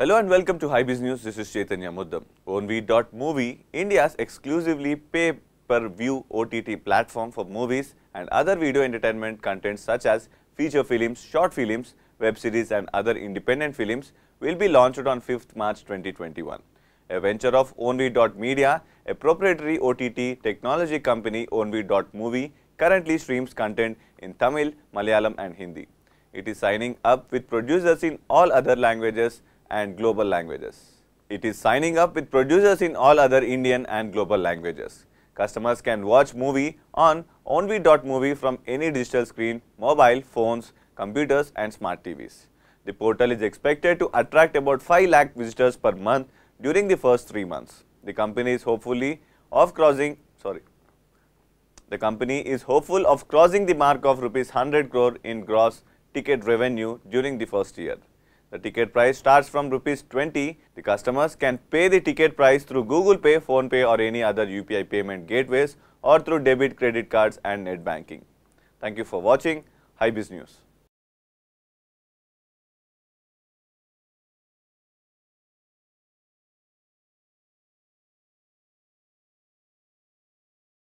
Hello and welcome to High Biz News. This is Chaitanya Muddam. OnV.movie, India's exclusively pay-per-view OTT platform for movies and other video entertainment content such as feature films, short films, web series and other independent films will be launched on 5th March 2021. A venture of OnV.media, a proprietary OTT technology company OnV.movie currently streams content in Tamil, Malayalam and Hindi. It is signing up with producers in all other languages and global languages. It is signing up with producers in all other Indian and global languages. Customers can watch movie on onvi.movie from any digital screen, mobile, phones, computers and smart TVs. The portal is expected to attract about 5 lakh visitors per month during the first 3 months. The company is hopefully of crossing, sorry, the company is hopeful of crossing the mark of rupees 100 crore in gross ticket revenue during the first year. The ticket price starts from rupees 20. The customers can pay the ticket price through Google Pay, Phone Pay or any other UPI payment gateways or through debit, credit cards and net banking. Thank you for watching. Hi Biz News.